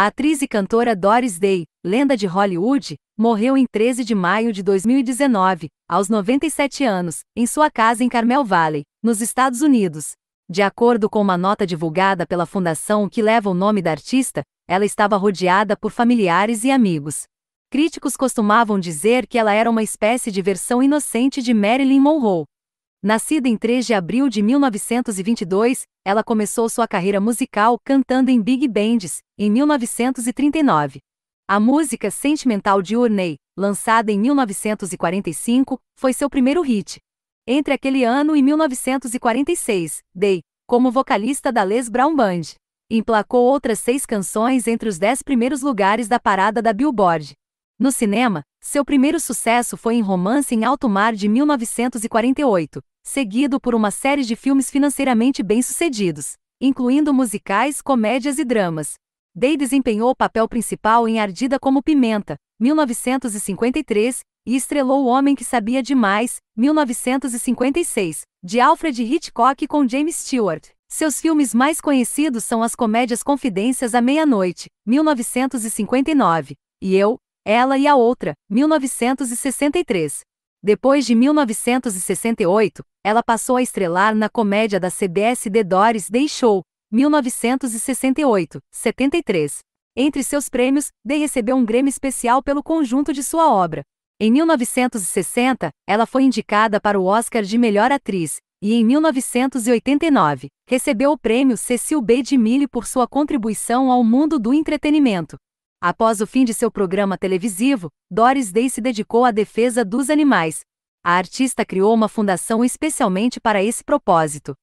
A atriz e cantora Doris Day, lenda de Hollywood, morreu em 13 de maio de 2019, aos 97 anos, em sua casa em Carmel Valley, nos Estados Unidos. De acordo com uma nota divulgada pela fundação que leva o nome da artista, ela estava rodeada por familiares e amigos. Críticos costumavam dizer que ela era uma espécie de versão inocente de Marilyn Monroe, Nascida em 3 de abril de 1922, ela começou sua carreira musical cantando em big bands, em 1939. A música Sentimental de Urney, lançada em 1945, foi seu primeiro hit. Entre aquele ano e 1946, Day, como vocalista da Les Brown Band, emplacou outras seis canções entre os dez primeiros lugares da parada da Billboard. No cinema, seu primeiro sucesso foi em Romance em Alto Mar de 1948, seguido por uma série de filmes financeiramente bem-sucedidos, incluindo musicais, comédias e dramas. Day desempenhou o papel principal em Ardida como Pimenta, 1953, e estrelou O Homem que Sabia Demais, 1956, de Alfred Hitchcock com James Stewart. Seus filmes mais conhecidos são as comédias Confidências à Meia-Noite, 1959, e Eu, ela e a Outra, 1963. Depois de 1968, ela passou a estrelar na comédia da CBS The Doris Day Show, 1968, 73. Entre seus prêmios, Day recebeu um Grêmio especial pelo conjunto de sua obra. Em 1960, ela foi indicada para o Oscar de Melhor Atriz, e em 1989, recebeu o prêmio Cecil B. DeMille por sua contribuição ao mundo do entretenimento. Após o fim de seu programa televisivo, Doris Day se dedicou à defesa dos animais. A artista criou uma fundação especialmente para esse propósito.